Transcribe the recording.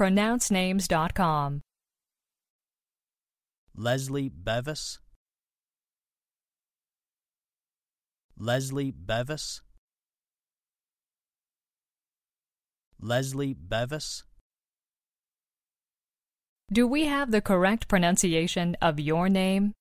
pronouncenames.com. Leslie Bevis. Leslie Bevis. Leslie Bevis. Do we have the correct pronunciation of your name?